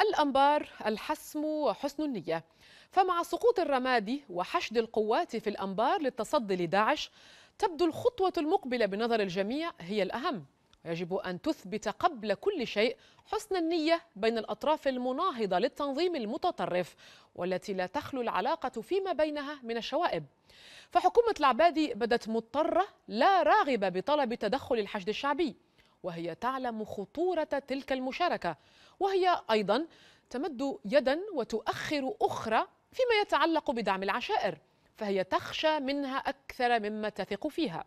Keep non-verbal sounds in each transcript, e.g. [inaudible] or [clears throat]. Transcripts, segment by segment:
الأنبار الحسم وحسن النية فمع سقوط الرمادي وحشد القوات في الأنبار للتصدي لداعش تبدو الخطوة المقبلة بنظر الجميع هي الأهم يجب أن تثبت قبل كل شيء حسن النية بين الأطراف المناهضة للتنظيم المتطرف والتي لا تخلو العلاقة فيما بينها من الشوائب فحكومة العبادي بدت مضطرة لا راغبة بطلب تدخل الحشد الشعبي وهي تعلم خطورة تلك المشاركة وهي أيضا تمد يدا وتؤخر أخرى فيما يتعلق بدعم العشائر فهي تخشى منها أكثر مما تثق فيها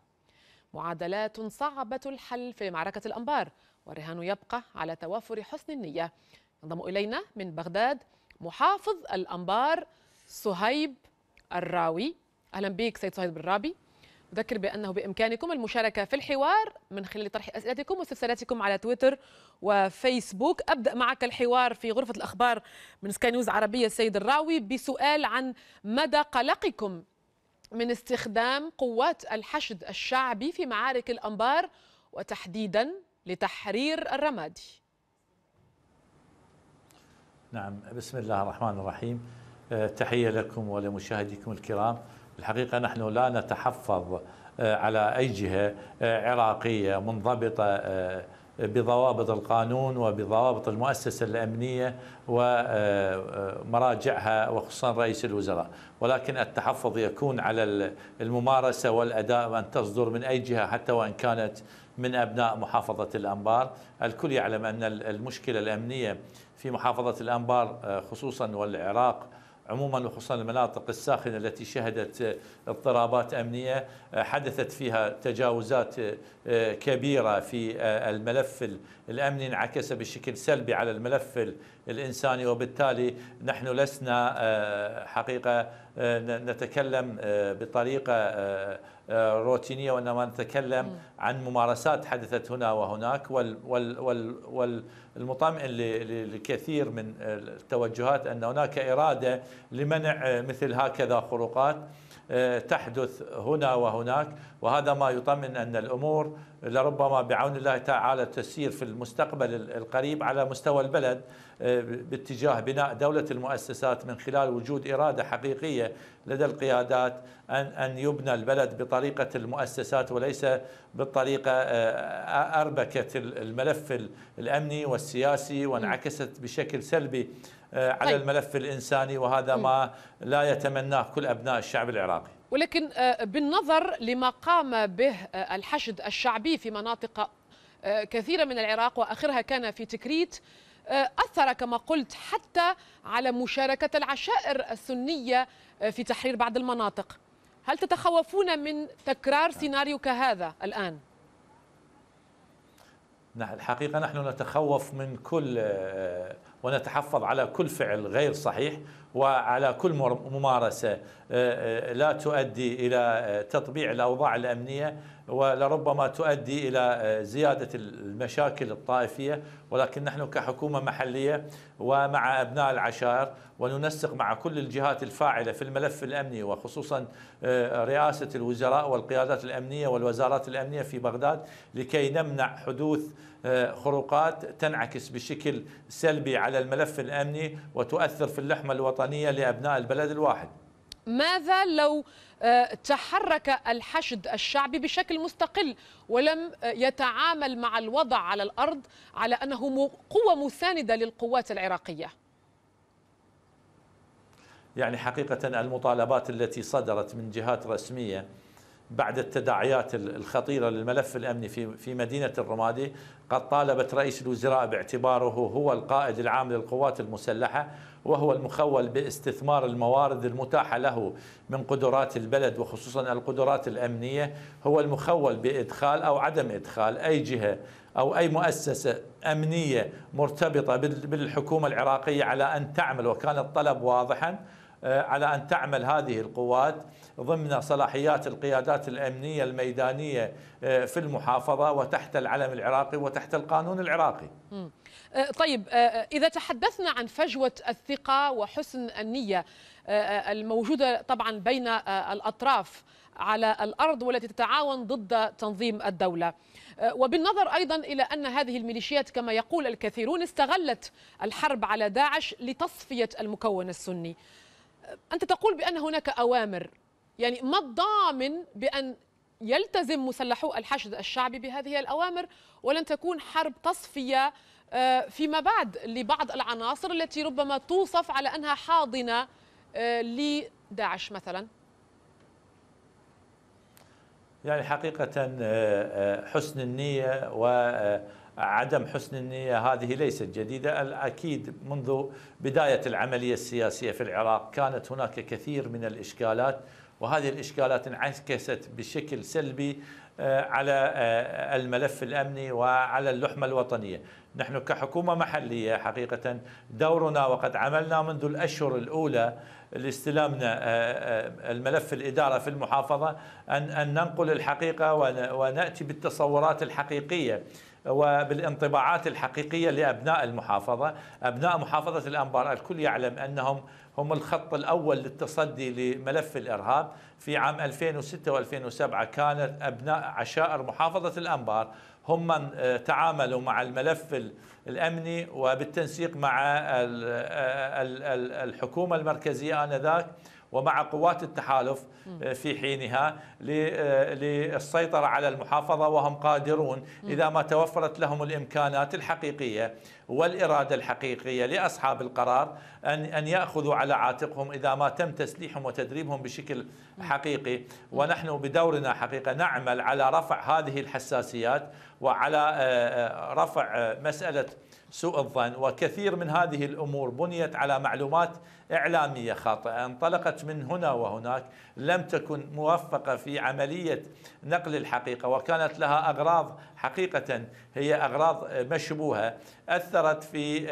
معادلات صعبة الحل في معركة الأنبار والرهان يبقى على توافر حسن النية ينضم إلينا من بغداد محافظ الأنبار صهيب الراوي أهلا بك سيد صهيب الرابي أذكر بأنه بإمكانكم المشاركة في الحوار من خلال طرح أسئلتكم واستفساراتكم على تويتر وفيسبوك أبدأ معك الحوار في غرفة الأخبار من سكانيوز عربية السيد الراوي بسؤال عن مدى قلقكم من استخدام قوات الحشد الشعبي في معارك الأنبار وتحديدا لتحرير الرمادي نعم بسم الله الرحمن الرحيم أه، تحية لكم ولمشاهديكم الكرام الحقيقة نحن لا نتحفظ آه، على أي جهة آه، عراقية منضبطة آه، بضوابط القانون وبضوابط المؤسسة الأمنية ومراجعها وخصوصا رئيس الوزراء ولكن التحفظ يكون على الممارسة والأداء وأن تصدر من أي جهة حتى وإن كانت من أبناء محافظة الأنبار الكل يعلم أن المشكلة الأمنية في محافظة الأنبار خصوصا والعراق عموما وخصوصا المناطق الساخنه التي شهدت اضطرابات امنيه آه، حدثت فيها تجاوزات آه، آه، كبيره في الملف الامني انعكس بشكل سلبي على الملف الانساني وبالتالي نحن لسنا حقيقه نتكلم بطريقه روتينيه وانما نتكلم عن ممارسات حدثت هنا وهناك والمطمئن لكثير من التوجهات ان هناك اراده لمنع مثل هكذا خروقات تحدث هنا وهناك وهذا ما يطمن أن الأمور لربما بعون الله تعالى تسير في المستقبل القريب على مستوى البلد آه، باتجاه بناء دولة المؤسسات من خلال وجود إرادة حقيقية لدى القيادات أن أن يبنى البلد بطريقة المؤسسات وليس بالطريقة آه، أربكة الملف الأمني والسياسي وانعكست بشكل سلبي آه، على طيب. الملف الإنساني وهذا ما لا يتمناه كل أبناء الشعب العراقي ولكن آه، بالنظر لما قام به آه، الحشد الشعبي في مناطق كثيرة من العراق وآخرها كان في تكريت أثر كما قلت حتى على مشاركة العشائر السنية في تحرير بعض المناطق هل تتخوفون من تكرار سيناريو كهذا الآن؟ نعم الحقيقة نحن نتخوف من كل ونتحفظ على كل فعل غير صحيح وعلى كل ممارسة آه، آه، لا تؤدي إلى آه، تطبيع الأوضاع الأمنية ولربما تؤدي إلى زيادة المشاكل الطائفية ولكن نحن كحكومة محلية ومع أبناء العشائر وننسق مع كل الجهات الفاعلة في الملف الأمني وخصوصا رئاسة الوزراء والقيادات الأمنية والوزارات الأمنية في بغداد لكي نمنع حدوث خروقات تنعكس بشكل سلبي على الملف الأمني وتؤثر في اللحمة الوطنية الوطنية لأبناء البلد الواحد ماذا لو آه، تحرك الحشد الشعبي بشكل مستقل ولم آه، يتعامل مع الوضع على الأرض على أنه قوة مساندة للقوات العراقية يعني حقيقة المطالبات التي صدرت من جهات رسمية بعد التداعيات الخطيرة للملف الأمني في في مدينة الرمادي قد طالبت رئيس الوزراء باعتباره هو القائد العام للقوات المسلحة وهو المخول باستثمار الموارد المتاحة له من قدرات البلد وخصوصا القدرات الأمنية هو المخول بإدخال أو عدم إدخال أي جهة أو أي مؤسسة أمنية مرتبطة بالحكومة العراقية على أن تعمل وكان الطلب واضحا آه، على أن تعمل هذه القوات ضمن صلاحيات القيادات الأمنية الميدانية آه، في المحافظة وتحت العلم العراقي وتحت القانون العراقي آه، طيب آه، إذا تحدثنا عن فجوة الثقة وحسن النية الموجودة طبعا بين الأطراف على الأرض والتي تتعاون ضد تنظيم الدولة وبالنظر أيضا إلى أن هذه الميليشيات كما يقول الكثيرون استغلت الحرب على داعش لتصفية المكون السني أنت تقول بأن هناك أوامر يعني ما الضامن بأن يلتزم مسلحو الحشد الشعبي بهذه الأوامر ولن تكون حرب تصفية آه، فيما بعد لبعض العناصر التي ربما توصف على أنها حاضنة آه، لداعش مثلا يعني حقيقة آه، حسن النية وعدم حسن النية هذه ليست جديدة الأكيد منذ بداية العملية السياسية في العراق كانت هناك كثير من الإشكالات وهذه الإشكالات انعكست بشكل سلبي آه، على آه، الملف الأمني وعلى اللحمة الوطنية نحن كحكومة محلية حقيقة دورنا وقد عملنا منذ الأشهر الأولى لاستلامنا آه، الملف الإدارة في المحافظة أن ننقل الحقيقة ونأتي بالتصورات الحقيقية وبالانطباعات الحقيقية لأبناء المحافظة أبناء محافظة الأنبار الكل يعلم أنهم هم الخط الأول للتصدي لملف الإرهاب في عام 2006 و2007 كانت أبناء عشائر محافظة الأنبار هم من آه، تعاملوا مع الملف الأمني وبالتنسيق مع آه، الحكومة المركزية آنذاك ومع قوات التحالف آه، في حينها آه، للسيطرة على المحافظة وهم قادرون إذا ما توفرت لهم الإمكانات الحقيقية والإرادة الحقيقية لأصحاب القرار أن أن يأخذوا على عاتقهم إذا ما تم تسليحهم وتدريبهم بشكل حقيقي ونحن بدورنا حقيقة نعمل على رفع هذه الحساسيات وعلى آه، رفع مسألة سوء الظن وكثير من هذه الأمور بنيت على معلومات إعلامية خاطئة انطلقت من هنا وهناك لم تكن موفقة في عملية نقل الحقيقة وكانت لها أغراض حقيقة هي أغراض مشبوهة أثرت في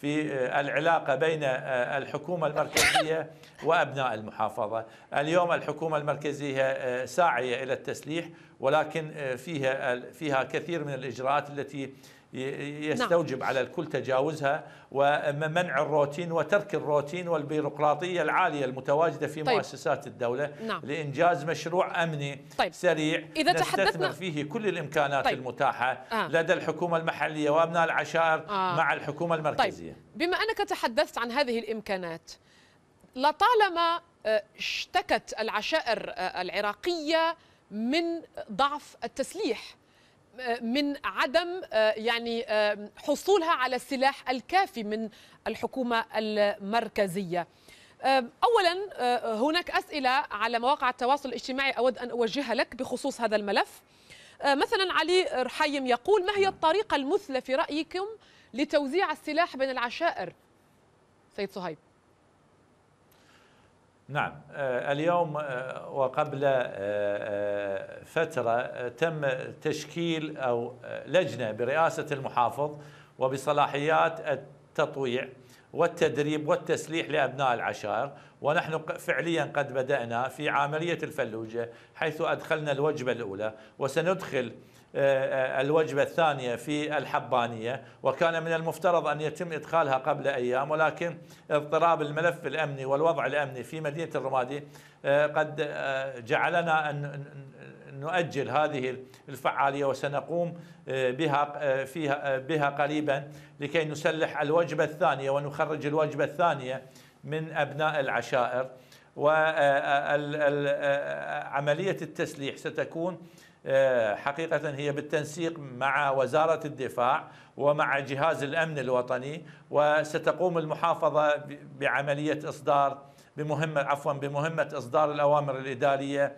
في العلاقة بين الحكومة المركزية وأبناء المحافظة اليوم الحكومة المركزية ساعية إلى التسليح ولكن فيها فيها كثير من الإجراءات التي يستوجب نعم. على الكل تجاوزها ومنع الروتين وترك الروتين والبيروقراطية العالية المتواجدة في طيب. مؤسسات الدولة نعم. لإنجاز مشروع أمني طيب. سريع إذا نستثمر تحدثنا... فيه كل الإمكانات طيب. المتاحة آه. لدى الحكومة المحلية وأبناء العشائر آه. مع الحكومة طيب. المركزية طيب. بما أنك تحدثت عن هذه الإمكانات لطالما آه، اشتكت العشائر آه، العراقية من ضعف التسليح من عدم آه، يعني آه، حصولها على السلاح الكافي من الحكومه المركزيه. آه، اولا هناك اسئله على مواقع التواصل الاجتماعي اود ان اوجهها لك بخصوص هذا الملف. مثلا علي رحيم يقول ما هي الطريقه المثلى في رايكم لتوزيع السلاح بين العشائر؟ سيد صهيب نعم آه، اليوم آه، وقبل آه، فترة تم تشكيل أو لجنة برئاسة المحافظ وبصلاحيات التطويع والتدريب والتسليح لأبناء العشائر ونحن فعليا قد بدأنا في عملية الفلوجة حيث أدخلنا الوجبة الأولى وسندخل آه، آه، الوجبة الثانية في الحبانية وكان من المفترض أن يتم إدخالها قبل أيام ولكن اضطراب الملف الأمني والوضع الأمني في مدينة الرمادي آه، قد جعلنا أن نؤجل هذه الفعالية وسنقوم بها فيها بها قريبا لكي نسلح الوجبة الثانية ونخرج الوجبة الثانية من أبناء العشائر وعملية التسليح ستكون آه، حقيقة هي بالتنسيق مع وزارة الدفاع ومع جهاز الأمن الوطني وستقوم المحافظة بعملية إصدار بمهمة عفوا بمهمة إصدار الأوامر الإدارية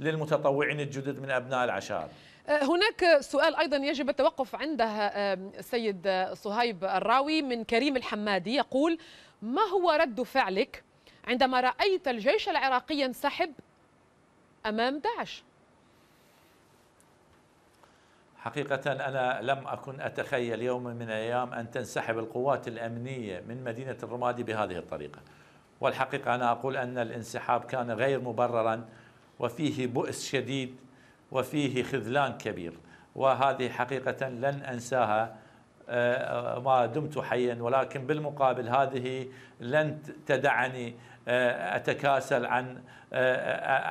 للمتطوعين الجدد من أبناء العشائر آه، هناك سؤال أيضا يجب التوقف عنده آه، سيد صهيب الراوي من كريم الحمادي يقول ما هو رد فعلك عندما رأيت الجيش العراقي ينسحب أمام داعش؟ حقيقة أنا لم أكن أتخيل يوما من الأيام أن تنسحب القوات الأمنية من مدينة الرمادي بهذه الطريقة والحقيقة أنا أقول أن الانسحاب كان غير مبررا وفيه بؤس شديد وفيه خذلان كبير وهذه حقيقة لن أنساها آه، ما دمت حيا ولكن بالمقابل هذه لن تدعني آه، أتكاسل عن آه،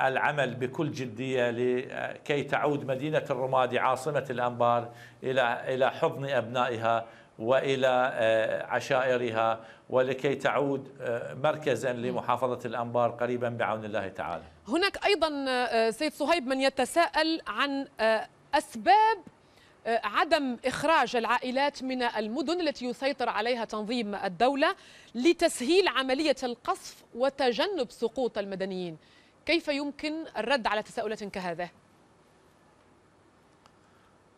آه، العمل بكل جدية لكي تعود مدينة الرمادي عاصمة الأنبار إلى إلى حضن أبنائها والى عشائرها ولكي تعود مركزا لمحافظه الانبار قريبا بعون الله تعالى. هناك ايضا سيد صهيب من يتساءل عن اسباب عدم إخراج العائلات من المدن التي يسيطر عليها تنظيم الدولة لتسهيل عملية القصف وتجنب سقوط المدنيين كيف يمكن الرد على تساؤلات كهذا؟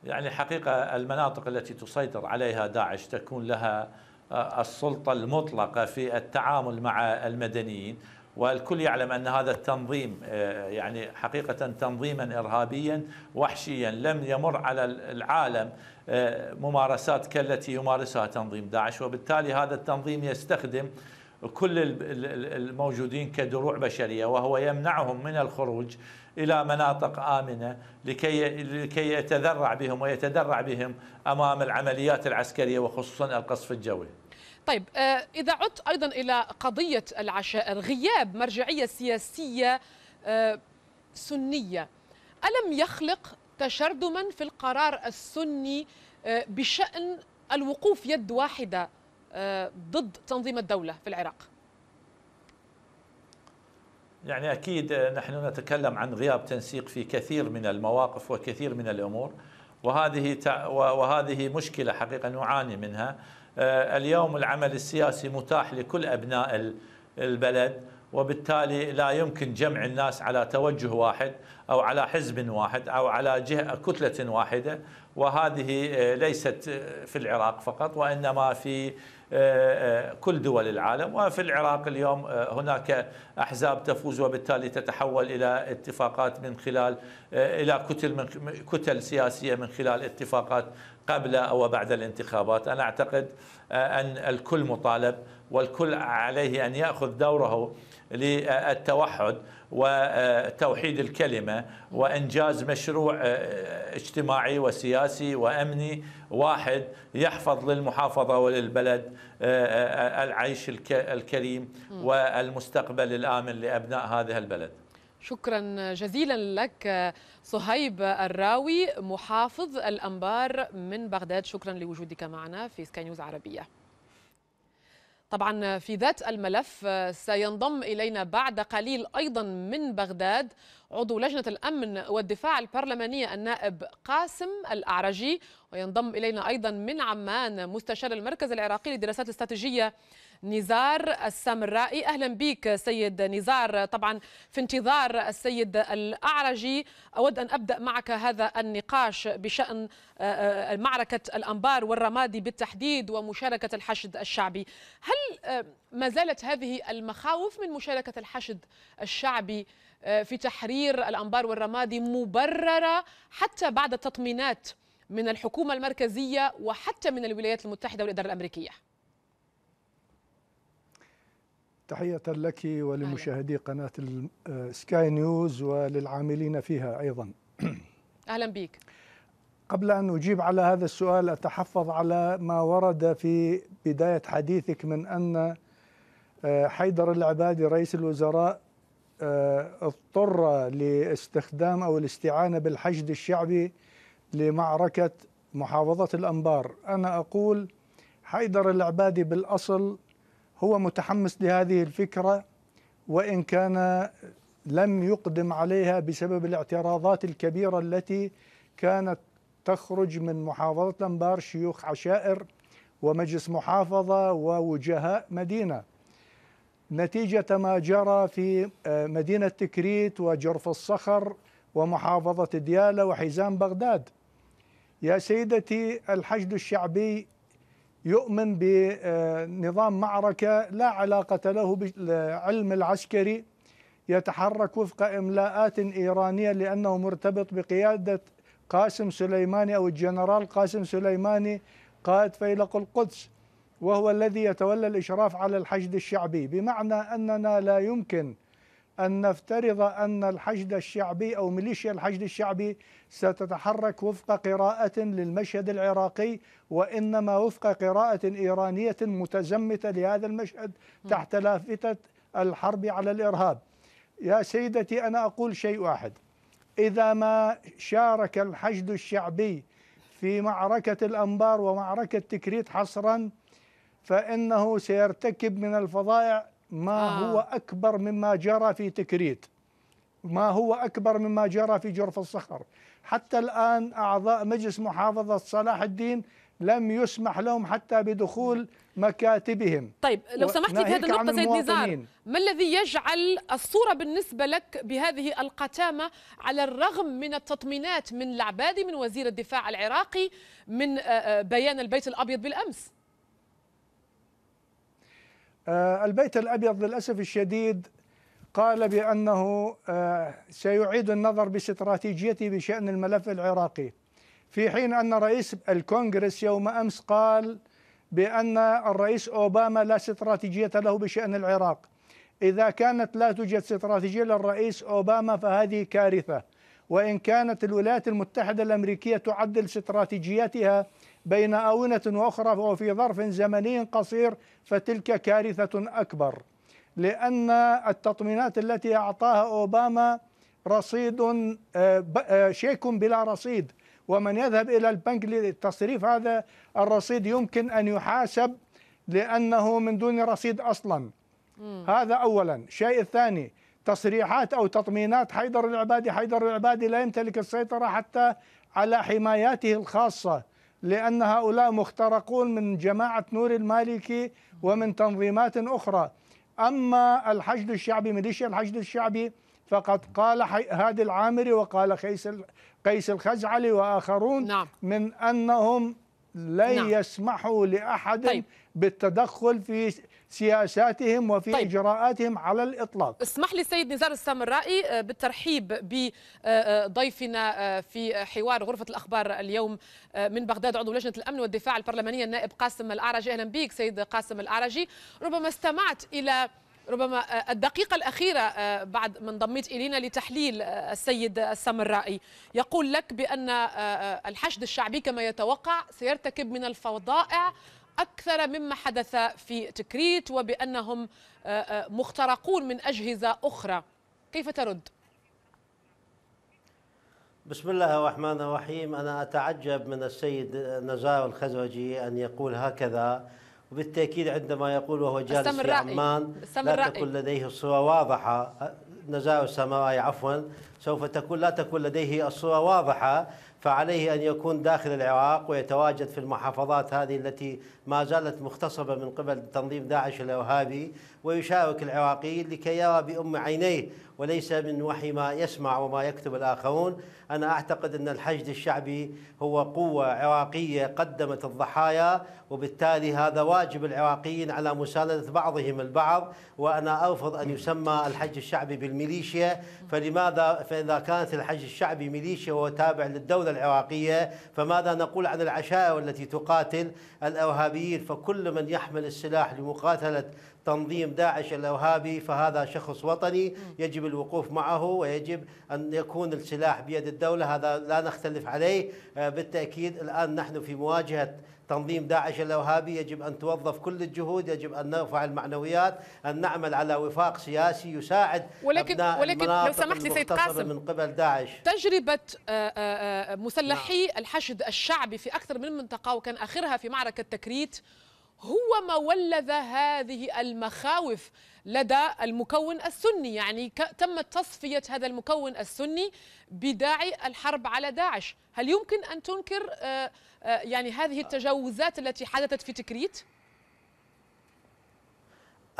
يعني حقيقة المناطق التي تسيطر عليها داعش تكون لها آه، السلطة المطلقة في التعامل مع المدنيين والكل يعلم ان هذا التنظيم آه، يعني حقيقه تنظيما ارهابيا وحشيا لم يمر على العالم آه، ممارسات كالتي يمارسها تنظيم داعش وبالتالي هذا التنظيم يستخدم كل الموجودين كدروع بشريه وهو يمنعهم من الخروج الى مناطق امنه لكي لكي يتذرع بهم ويتدرع بهم امام العمليات العسكريه وخصوصا القصف الجوي. طيب آه، إذا عدت أيضا إلى قضية العشائر غياب مرجعية سياسية آه، سنية ألم يخلق تشردما في القرار السني آه، بشأن الوقوف يد واحدة ضد تنظيم الدولة في العراق يعني أكيد نحن نتكلم عن غياب تنسيق في كثير من المواقف وكثير من الأمور وهذه وهذه مشكله حقيقه نعاني منها آه، اليوم العمل السياسي متاح لكل أبناء البلد وبالتالي لا يمكن جمع الناس على توجه واحد أو على حزب واحد أو على جهة كتلة واحدة وهذه آه، ليست آه، في العراق فقط وإنما في كل دول العالم وفي العراق اليوم هناك احزاب تفوز وبالتالي تتحول الى اتفاقات من خلال الى كتل من كتل سياسيه من خلال اتفاقات قبل أو بعد الانتخابات أنا أعتقد آه، أن الكل مطالب والكل عليه أن يأخذ دوره للتوحد وتوحيد الكلمه وانجاز مشروع آه، اجتماعي وسياسي وامني واحد يحفظ للمحافظه وللبلد آه، العيش الكريم والمستقبل الامن لابناء هذه البلد شكرا جزيلا لك صهيب الراوي محافظ الأنبار من بغداد شكرا لوجودك معنا في سكاي نيوز عربية طبعا في ذات الملف سينضم إلينا بعد قليل أيضا من بغداد عضو لجنة الأمن والدفاع البرلمانية النائب قاسم الأعرجي وينضم إلينا أيضا من عمان مستشار المركز العراقي للدراسات الاستراتيجية نزار السامرائي أهلا بك سيد نزار طبعا في انتظار السيد الأعرجي أود أن أبدأ معك هذا النقاش بشأن آه، آه، معركة الأنبار والرمادي بالتحديد ومشاركة الحشد الشعبي هل آه، ما زالت هذه المخاوف من مشاركة الحشد الشعبي في تحرير الأنبار والرمادي مبررة حتى بعد التطمينات من الحكومة المركزية وحتى من الولايات المتحدة والإدارة الأمريكية تحية لك ولمشاهدي قناة سكاي نيوز آه، وللعاملين فيها أيضا [clears throat] أهلا بك قبل أن أجيب على هذا السؤال أتحفظ على ما ورد في بداية حديثك من أن آه، حيدر العبادي رئيس الوزراء آه، اضطر لاستخدام أو الاستعانة بالحشد الشعبي لمعركة محافظة الأنبار أنا أقول حيدر العبادي بالأصل هو متحمس لهذه الفكرة وإن كان لم يقدم عليها بسبب الاعتراضات الكبيرة التي كانت تخرج من محافظة أنبار شيوخ عشائر ومجلس محافظة ووجهاء مدينة نتيجة ما جرى في آه، مدينة تكريت وجرف الصخر ومحافظة دياله وحزام بغداد يا سيدتي الحشد الشعبي يؤمن بنظام معركة لا علاقة له بالعلم العسكري يتحرك وفق إملاءات إيرانية لأنه مرتبط بقيادة قاسم سليماني أو الجنرال قاسم سليماني قائد فيلق القدس وهو الذي يتولى الإشراف على الحشد الشعبي بمعنى أننا لا يمكن أن نفترض أن الحشد الشعبي أو ميليشيا الحشد الشعبي ستتحرك وفق قراءة للمشهد العراقي وإنما وفق قراءة إيرانية متزمتة لهذا المشهد تحت لافتة الحرب على الإرهاب يا سيدتي أنا أقول شيء واحد إذا ما شارك الحشد الشعبي في معركة الأنبار ومعركة تكريت حصرا فإنه سيرتكب من الفظائع ما آه. هو أكبر مما جرى في تكريت ما هو أكبر مما جرى في جرف الصخر حتى الآن أعضاء مجلس محافظة صلاح الدين لم يسمح لهم حتى بدخول مكاتبهم طيب لو سمحتي في هذه النقطة سيد نزار ما الذي يجعل الصورة بالنسبة لك بهذه القتامة على الرغم من التطمينات من العبادي من وزير الدفاع العراقي من آه، آه، بيان البيت الأبيض بالأمس آه، البيت الأبيض للأسف الشديد قال بأنه آه، سيعيد النظر باستراتيجيته بشأن الملف العراقي في حين أن رئيس الكونغرس يوم أمس قال بأن الرئيس أوباما لا استراتيجية له بشأن العراق إذا كانت لا توجد استراتيجية للرئيس أوباما فهذه كارثة وإن كانت الولايات المتحدة الأمريكية تعدل استراتيجيتها بين آونة وأخرى وفي ظرف زمني قصير فتلك كارثة أكبر لأن التطمينات التي أعطاها أوباما رصيد آه، آه، شيك بلا رصيد ومن يذهب إلى البنك لتصريف هذا الرصيد يمكن أن يحاسب لأنه من دون رصيد أصلا م. هذا أولا الشيء الثاني تصريحات أو تطمينات حيدر العبادي حيدر العبادي لا يمتلك السيطرة حتى على حماياته الخاصة لأن هؤلاء مخترقون من جماعة نور المالكي ومن تنظيمات أخرى أما الحشد الشعبي ميليشيا الحشد الشعبي فقد قال هادي العامري وقال قيس قيس الخزعلي وآخرون نعم. من أنهم لن نعم. يسمحوا لأحد طيب. بالتدخل في سياساتهم وفي طيب. إجراءاتهم على الإطلاق اسمح لي سيد نزار السامرائي آه، بالترحيب بضيفنا آه، في حوار غرفة الأخبار اليوم آه، من بغداد عضو لجنة الأمن والدفاع البرلمانية النائب قاسم الأعرجي أهلا بك سيد قاسم الأعرجي ربما استمعت إلى ربما الدقيقة الأخيرة بعد ما انضميت إلينا لتحليل السيد السامرائي يقول لك بأن الحشد الشعبي كما يتوقع سيرتكب من الفضائع أكثر مما حدث في تكريت وبأنهم آه، آه، مخترقون من أجهزة أخرى كيف ترد؟ بسم الله الرحمن الرحيم أنا أتعجب من السيد نزار الخزرجي أن يقول هكذا وبالتأكيد عندما يقول وهو جالس في رأي. عمان لا رأي. تكون لديه الصورة واضحة نزار السامرائي عفوا سوف تكون لا تكون لديه الصورة واضحة فعليه أن يكون داخل العراق ويتواجد في المحافظات هذه التي ما زالت مختصبة من قبل تنظيم داعش الإرهابي ويشاوك العراقيين لكي يرى بأم عينيه وليس من وحي ما يسمع وما يكتب الآخرون أنا أعتقد أن الحشد الشعبي هو قوة عراقية قدمت الضحايا وبالتالي هذا واجب العراقيين على مساندة بعضهم البعض وأنا أرفض أن يسمى الحج الشعبي بالميليشيا فلماذا فإذا كانت الحج الشعبي ميليشيا وهو تابع للدولة العراقية فماذا نقول عن العشائر التي تقاتل الإرهابيين فكل من يحمل السلاح لمقاتلة تنظيم داعش الارهابي فهذا شخص وطني يجب الوقوف معه ويجب ان يكون السلاح بيد الدوله هذا لا نختلف عليه آه، بالتاكيد الان نحن في مواجهه تنظيم داعش الارهابي يجب ان توظف كل الجهود يجب ان نرفع المعنويات ان نعمل على وفاق سياسي يساعد ولكن أبناء ولكن لو سمحت لي سيد قاسم من قبل داعش تجربه آه، آه، مسلحي نعم. الحشد الشعبي في اكثر من منطقه وكان اخرها في معركه تكريت هو ما ولد هذه المخاوف لدى المكون السني يعني تمت تصفية هذا المكون السني بداعي الحرب على داعش هل يمكن أن تنكر آه، آه، يعني هذه التجاوزات التي حدثت في تكريت؟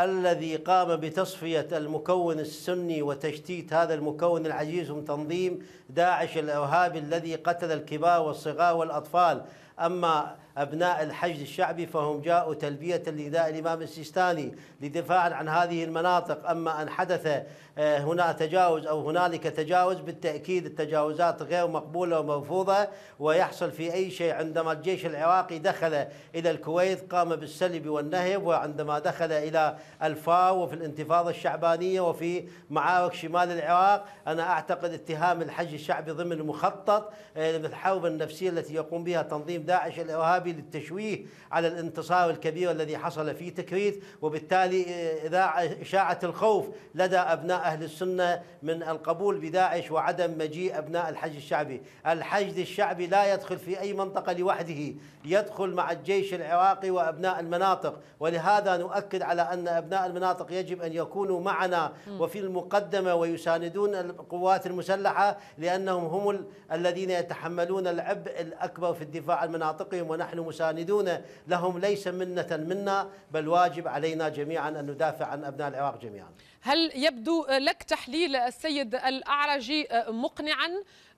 الذي قام بتصفية المكون السني وتشتيت هذا المكون العزيز من تنظيم داعش الأوهاب الذي قتل الكبار والصغار والأطفال أما أبناء الحشد الشعبي فهم جاءوا تلبية لنداء الإمام السيستاني لدفاع عن هذه المناطق أما أن حدث آه، هنا تجاوز أو هنالك تجاوز بالتأكيد التجاوزات غير مقبولة ومرفوضة ويحصل في أي شيء عندما الجيش العراقي دخل إلى الكويت قام بالسلب والنهب وعندما دخل إلى الفاو وفي الانتفاضة الشعبانية وفي معارك شمال العراق أنا أعتقد اتهام الحج الشعبي ضمن مخطط الحرب آه، النفسية التي يقوم بها تنظيم داعش الإرهابي للتشويه على الانتصار الكبير الذي حصل في تكريت وبالتالي آه، إذاعة إشاعة الخوف لدى أبناء أهل السنة من القبول بداعش وعدم مجيء أبناء الحج الشعبي الحج الشعبي لا يدخل في أي منطقة لوحده يدخل مع الجيش العراقي وأبناء المناطق ولهذا نؤكد على أن أبناء المناطق يجب أن يكونوا معنا وفي المقدمة ويساندون القوات المسلحة لأنهم هم الذين يتحملون العبء الأكبر في الدفاع عن مناطقهم ونحن مساندون لهم ليس منة منا بل واجب علينا جميعا أن ندافع عن أبناء العراق جميعا هل يبدو لك تحليل السيد الأعرجي مقنعا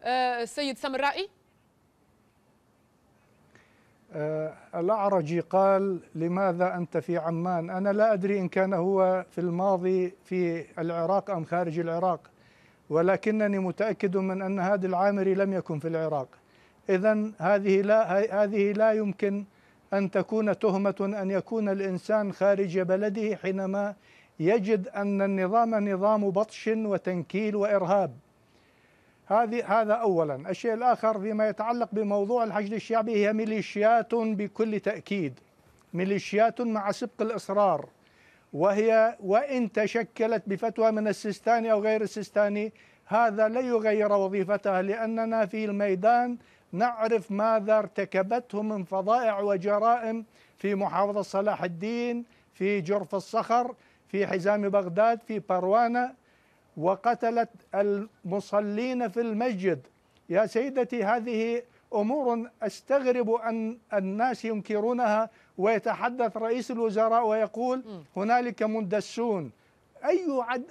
آه، سيد سمرائي؟ آه، الأعرجي قال لماذا أنت في عمان أنا لا أدري إن كان هو في الماضي في العراق أم خارج العراق ولكنني متأكد من أن هادي العامري لم يكن في العراق إذا هذه لا هذه لا يمكن أن تكون تهمة أن يكون الإنسان خارج بلده حينما يجد أن النظام نظام بطش وتنكيل وإرهاب هذه هذا أولا الشيء الآخر فيما يتعلق بموضوع الحشد الشعبي هي ميليشيات بكل تأكيد ميليشيات مع سبق الإصرار وهي وإن تشكلت بفتوى من السيستاني أو غير السيستاني هذا لن يغير وظيفتها لأننا في الميدان نعرف ماذا ارتكبته من فظائع وجرائم في محافظة صلاح الدين في جرف الصخر في حزام بغداد في بروانة وقتلت المصلين في المسجد يا سيدتي هذه أمور أستغرب أن الناس ينكرونها ويتحدث رئيس الوزراء ويقول هنالك مندسون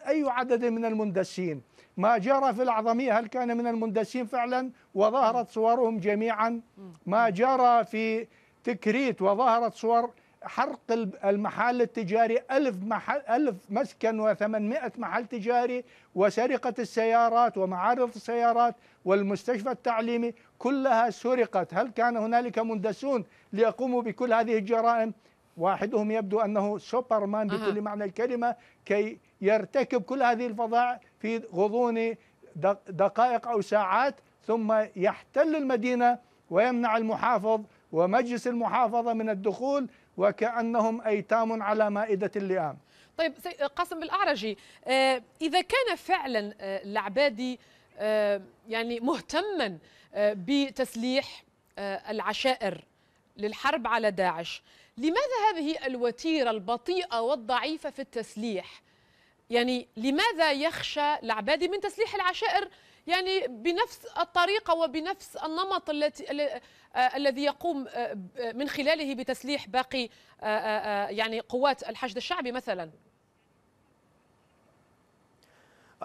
أي عدد من المندسين ما جرى في الأعظمية هل كان من المندسين فعلا وظهرت صورهم جميعا ما جرى في تكريت وظهرت صور حرق المحال التجاري ألف, محل ألف مسكن وثمانمائة محل تجاري وسرقة السيارات ومعارض السيارات والمستشفى التعليمي كلها سرقت هل كان هنالك مندسون ليقوموا بكل هذه الجرائم واحدهم يبدو أنه سوبرمان بكل معنى الكلمة كي يرتكب كل هذه الفظائع في غضون دقائق أو ساعات ثم يحتل المدينة ويمنع المحافظ ومجلس المحافظة من الدخول وكأنهم أيتام على مائدة اللئام طيب قاسم الأعرجي آه، إذا كان فعلا آه، العبادي آه، يعني مهتما بتسليح العشائر للحرب على داعش لماذا هذه الوتيرة البطيئة والضعيفة في التسليح؟ يعني لماذا يخشى العبادي من تسليح العشائر يعني بنفس الطريقة وبنفس النمط التي آه، الذي يقوم آه، آه، من خلاله بتسليح باقي يعني قوات الحشد الشعبي مثلا؟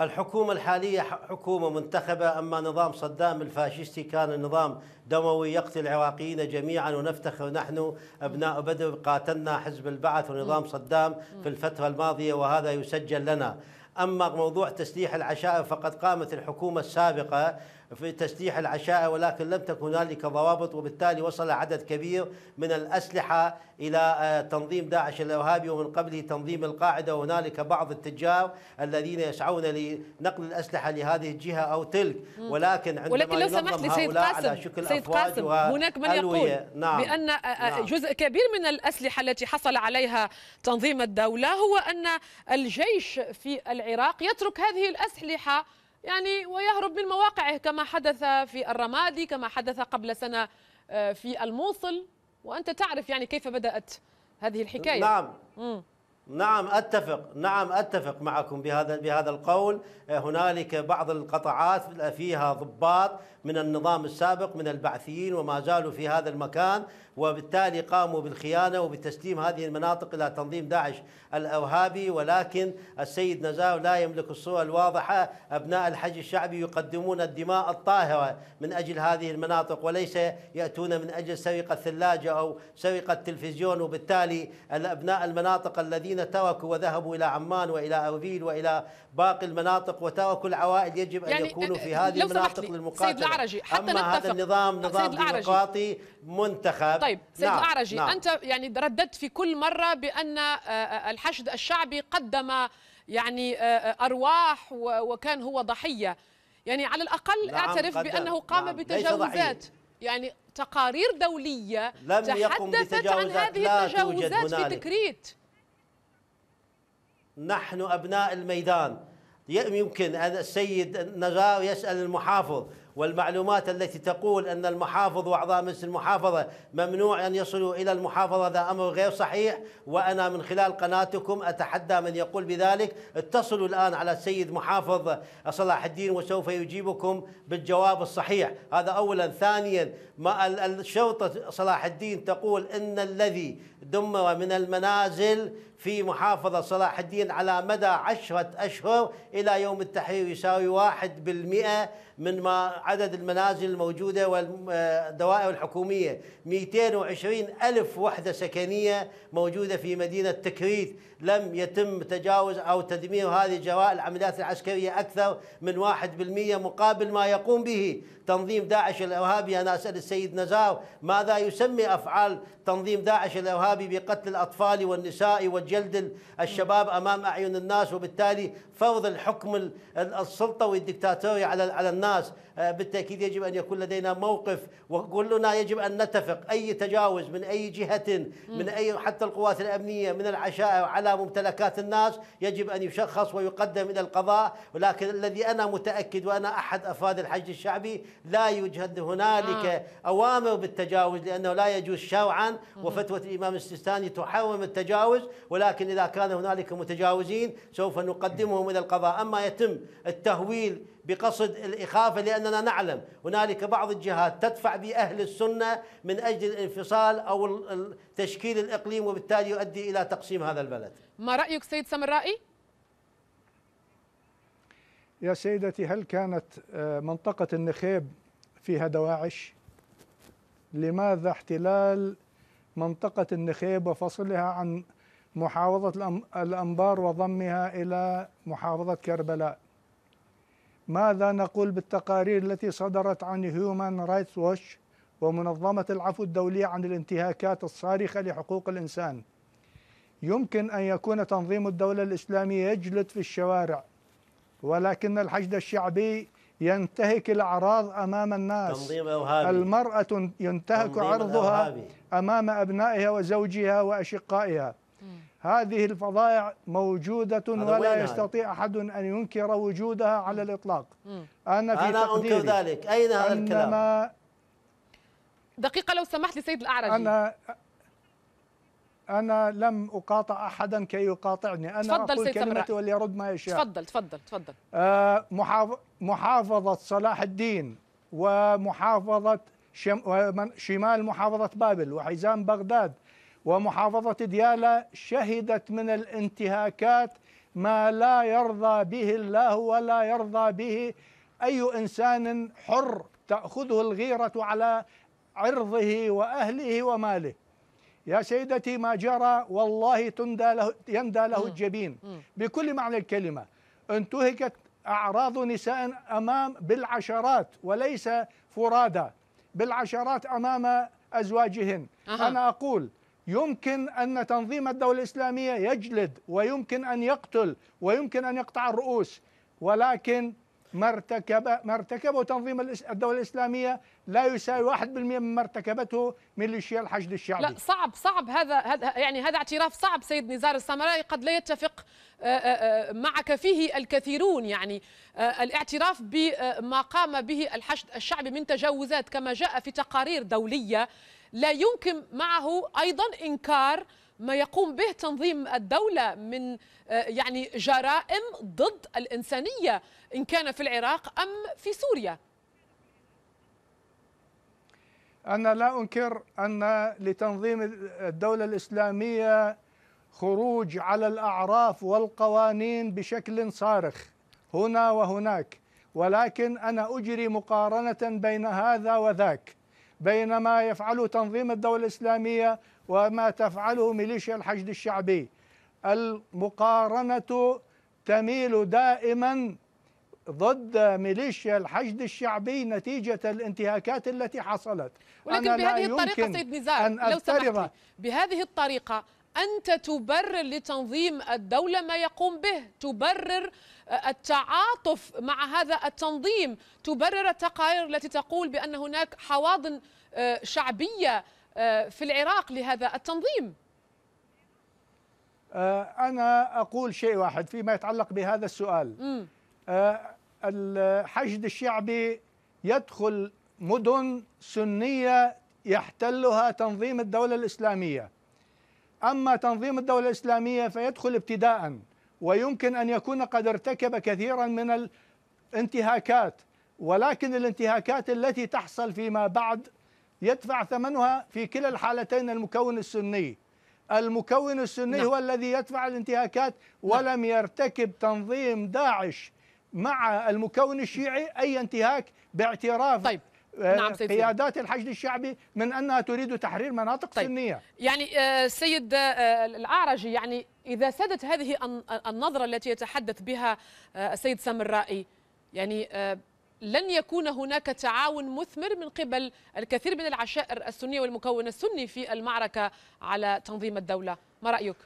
الحكومة الحالية حكومة منتخبة أما نظام صدام الفاشستي كان نظام دموي يقتل العراقيين جميعا ونفتخر نحن أبناء بدر قاتلنا حزب البعث ونظام صدام في الفترة الماضية وهذا يسجل لنا أما موضوع تسليح العشائر فقد قامت الحكومة السابقة في تسليح العشاء ولكن لم تكن هنالك ضوابط وبالتالي وصل عدد كبير من الأسلحة إلى آه، تنظيم داعش الإرهابي ومن قبله تنظيم القاعدة وهنالك بعض التجار الذين يسعون لنقل الأسلحة لهذه الجهة أو تلك ولكن عندما ولكن لو سمحت لي سيد قاسم سيد قاسم هناك من يقول نعم بأن آه، آه، نعم جزء كبير من الأسلحة التي حصل عليها تنظيم الدولة هو أن الجيش في العراق يترك هذه الأسلحة يعني ويهرب من مواقعه كما حدث في الرمادي كما حدث قبل سنة آه، في الموصل وأنت تعرف يعني كيف بدأت هذه الحكاية نعم مم. نعم اتفق نعم اتفق معكم بهذا بهذا القول آه، هنالك بعض القطاعات فيها ضباط من النظام السابق من البعثيين وما زالوا في هذا المكان وبالتالي قاموا بالخيانة وبتسليم هذه المناطق إلى تنظيم داعش الأوهابي ولكن السيد نزاو لا يملك الصورة الواضحة أبناء الحج الشعبي يقدمون الدماء الطاهرة من أجل هذه المناطق وليس يأتون من أجل سرقة الثلاجة أو سرقة التلفزيون وبالتالي أبناء المناطق الذين تركوا وذهبوا إلى عمان وإلى أربيل وإلى باقي المناطق وتركوا العوائل يجب أن يعني يكونوا في آه، هذه المناطق للمقاتلة أما هذا النظام نظام ديمقراطي منتخب نعم. طيب سيد نعم. الأعرجي نعم. أنت يعني رددت في كل مرة بأن آه، آه، الحشد الشعبي قدم يعني آه، أرواح وكان هو ضحية يعني على الأقل نعم اعترف قدم. بأنه قام نعم. بتجاوزات يعني تقارير دولية لم تحدثت عن هذه التجاوزات في تكريت نحن أبناء الميدان يمكن هذا السيد نجار يسأل المحافظ والمعلومات التي تقول أن المحافظ وأعضاء مجلس المحافظة ممنوع أن يصلوا إلى المحافظة هذا أمر غير صحيح وأنا من خلال قناتكم أتحدى من يقول بذلك اتصلوا الآن على السيد محافظ صلاح الدين وسوف يجيبكم بالجواب الصحيح هذا أولا ثانيا ما الشرطة صلاح الدين تقول إن الذي دمر من المنازل في محافظة صلاح الدين على مدى عشرة أشهر إلى يوم التحرير يساوي واحد بالمئة من ما عدد المنازل الموجودة والدوائر الحكومية 220 ألف وحدة سكنية موجودة في مدينة تكريت لم يتم تجاوز أو تدمير هذه جواء العمليات العسكرية أكثر من 1% مقابل ما يقوم به تنظيم داعش الإرهابي أنا أسأل السيد نزار ماذا يسمي أفعال تنظيم داعش الإرهابي بقتل الأطفال والنساء وجلد الشباب أمام أعين الناس وبالتالي فرض الحكم السلطوي الدكتاتوري على على الناس آه، بالتأكيد يجب أن يكون لدينا موقف وكلنا يجب أن نتفق أي تجاوز من أي جهة من أي حتى القوات الأمنية من العشائر على ممتلكات الناس يجب أن يشخص ويقدم إلى القضاء ولكن الذي أنا متأكد وأنا أحد أفاد الحج الشعبي لا يوجد هنالك آه. أوامر بالتجاوز لأنه لا يجوز شرعا وفتوى الإمام السيستاني تحرم التجاوز ولكن إذا كان هنالك متجاوزين سوف نقدمهم إلى القضاء أما يتم التهويل بقصد الإخافة لأننا نعلم هنالك بعض الجهات تدفع بأهل السنة من أجل الانفصال أو تشكيل الإقليم وبالتالي يؤدي إلى تقسيم هذا البلد ما رأيك سيد سمرائي؟ يا سيدتي هل كانت آه، منطقة النخيب فيها دواعش؟ لماذا احتلال منطقة النخيب وفصلها عن محافظة الأنبار وضمها إلى محافظة كربلاء ماذا نقول بالتقارير التي صدرت عن هيومان رايتس ووش ومنظمة العفو الدولية عن الانتهاكات الصارخة لحقوق الإنسان يمكن أن يكون تنظيم الدولة الإسلامية يجلد في الشوارع ولكن الحشد الشعبي ينتهك الأعراض أمام الناس تنظيم أوهابي. المرأة ينتهك عرضها أوهابي. أمام أبنائها وزوجها وأشقائها هذه الفظائع موجودة ولا يستطيع أحد أن ينكر وجودها على الإطلاق أنا في أنا أنكر ذلك أين هذا الكلام دقيقة لو سمحت لسيد الأعرج أنا أنا لم أقاطع أحدا كي يقاطعني أنا تفضل أقول كلمة وليرد ما يشاء تفضل تفضل تفضل آه محافظة صلاح الدين ومحافظة شمال محافظة بابل وحزام بغداد ومحافظة ديالى شهدت من الانتهاكات ما لا يرضى به الله ولا يرضى به أي إنسان حر تأخذه الغيرة على عرضه وأهله وماله يا سيدتي ما جرى والله تندى له يندى له الجبين بكل معنى الكلمة انتهكت أعراض نساء أمام بالعشرات وليس فرادى بالعشرات أمام أزواجهن أنا أقول يمكن أن تنظيم الدولة الإسلامية يجلد ويمكن أن يقتل ويمكن أن يقطع الرؤوس ولكن ما ارتكب ما ارتكبه تنظيم الدولة الإسلامية لا يساوي 1% مما ارتكبته ميليشيا الحشد الشعبي لا صعب صعب هذا هذا يعني هذا اعتراف صعب سيد نزار السمرائي قد لا يتفق آه، آه، آه، معك فيه الكثيرون يعني الاعتراف بما قام به الحشد الشعبي من تجاوزات كما جاء في تقارير دولية لا يمكن معه أيضا إنكار ما يقوم به تنظيم الدولة من آه، يعني جرائم ضد الإنسانية إن كان في العراق أم في سوريا أنا لا أنكر أن لتنظيم الدولة الإسلامية خروج على الأعراف والقوانين بشكل صارخ هنا وهناك ولكن أنا أجري مقارنة بين هذا وذاك بين ما يفعله تنظيم الدولة الإسلامية وما تفعله ميليشيا الحشد الشعبي المقارنة تميل دائما ضد ميليشيا الحشد الشعبي نتيجة الانتهاكات التي حصلت ولكن بهذه الطريقة سيد نزار لو سمحت بهذه الطريقة أنت تبرر لتنظيم الدولة ما يقوم به تبرر آه، التعاطف مع هذا التنظيم تبرر التقارير التي تقول بأن هناك حواضن آه، شعبية آه، في العراق لهذا التنظيم أنا أقول شيء واحد فيما يتعلق بهذا السؤال الحشد الشعبي يدخل مدن سنية يحتلها تنظيم الدولة الإسلامية أما تنظيم الدولة الإسلامية فيدخل ابتداء ويمكن أن يكون قد ارتكب كثيرا من الانتهاكات ولكن الانتهاكات التي تحصل فيما بعد يدفع ثمنها في كلا الحالتين المكون السني المكون السني نعم. هو الذي يدفع الانتهاكات ولم نعم. يرتكب تنظيم داعش مع المكون الشيعي أي انتهاك باعتراف طيب. آه، نعم سيد قيادات الحشد الشعبي من انها تريد تحرير مناطق طيب. سنيه يعني السيد آه، سيد آه، الاعرجي يعني اذا سادت هذه النظره التي يتحدث بها السيد سامرائي يعني لن يكون هناك تعاون مثمر من قبل الكثير من العشائر السنيه والمكون السني في المعركه على تنظيم الدوله ما رايك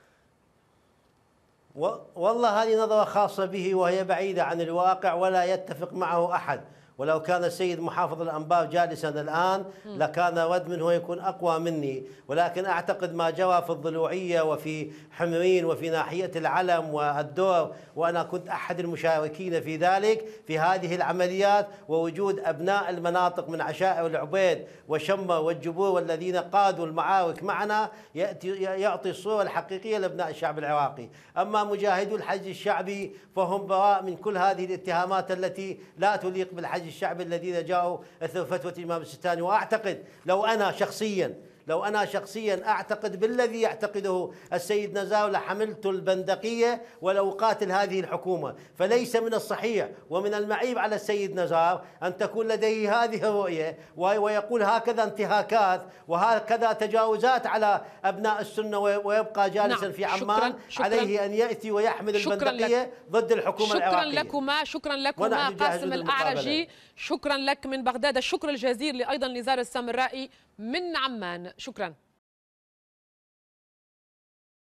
والله هذه نظره خاصه به وهي بعيده عن الواقع ولا يتفق معه احد ولو كان السيد محافظ الأنبار جالسا الآن لكان رد منه يكون أقوى مني ولكن أعتقد ما جرى في الضلوعية وفي حمرين وفي ناحية العلم والدور وأنا كنت أحد المشاركين في ذلك في هذه العمليات ووجود أبناء المناطق من عشائر العبيد وشمر والجبور والذين قادوا المعارك معنا يأتي يعطي الصورة الحقيقية لأبناء الشعب العراقي أما مجاهدو الحج الشعبي فهم براء من كل هذه الاتهامات التي لا تليق بالحج الشعب الذين جاءوا اثر فتوه الامام السيستاني واعتقد لو انا شخصيا لو أنا شخصيا أعتقد بالذي يعتقده السيد نزاو لحملت البندقية ولو قاتل هذه الحكومة فليس من الصحيح ومن المعيب على السيد نزاو أن تكون لديه هذه الرؤية ويقول هكذا انتهاكات وهكذا تجاوزات على أبناء السنة ويبقى جالسا نعم. في عمان شكرا. شكرا. عليه أن يأتي ويحمل البندقية لك. ضد الحكومة شكرا العراقية شكرا لكما شكرا لكما قاسم الأعرجي شكرا لك من بغداد الشكر الجزيل أيضا لزار السامرائي من عمان شكرا